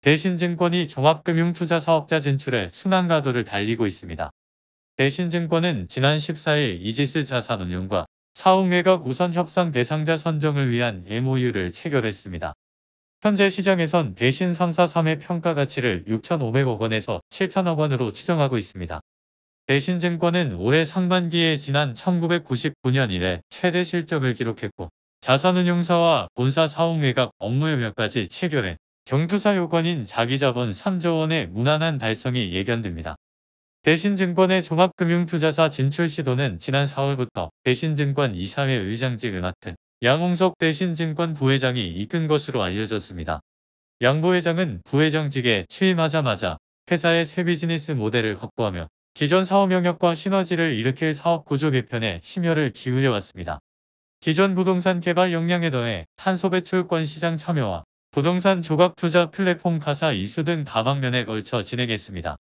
대신증권이 종합금융투자사업자 진출에 순환가도를 달리고 있습니다. 대신증권은 지난 14일 이지스 자산운용과 사후매각 우선 협상 대상자 선정을 위한 MOU를 체결했습니다. 현재 시장에선 대신 3사 3의 평가 가치를 6,500억 원에서 7,000억 원으로 추정하고 있습니다. 대신증권은 올해 상반기에 지난 1999년 이래 최대 실적을 기록했고 자산운용사와 본사 사후매각 업무협약까지 체결해 경투사 요건인 자기자본 3조원의 무난한 달성이 예견됩니다. 대신증권의 종합금융투자사 진출 시도는 지난 4월부터 대신증권 이사회 의장직 을 맡은 양홍석 대신증권 부회장이 이끈 것으로 알려졌습니다. 양 부회장은 부회장직에 취임하자마자 회사의 새 비즈니스 모델을 확보하며 기존 사업 영역과 시너지를 일으킬 사업 구조 개편에 심혈을 기울여왔습니다. 기존 부동산 개발 역량에 더해 탄소 배출권 시장 참여와 부동산 조각 투자 플랫폼 가사 이수 등 다방면에 걸쳐 진행했습니다.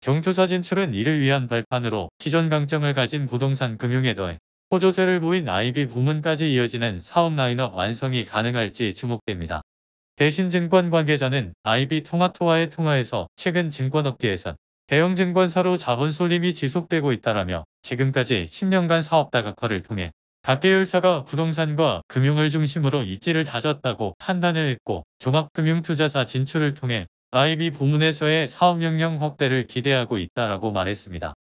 정투사 진출은 이를 위한 발판으로 기존 강점을 가진 부동산 금융에 더해 호조세를 보인 IB 부문까지 이어지는 사업 라인업 완성이 가능할지 주목됩니다. 대신 증권 관계자는 IB 통화토와의 통화에서 최근 증권업계에선 대형 증권사로 자본 솔림이 지속되고 있다라며 지금까지 10년간 사업 다각화를 통해 다태열사가 부동산과 금융을 중심으로 입지를 다졌다고 판단을 했고 종합금융투자사 진출을 통해 IB 부문에서의 사업영역 확대를 기대하고 있다라고 말했습니다.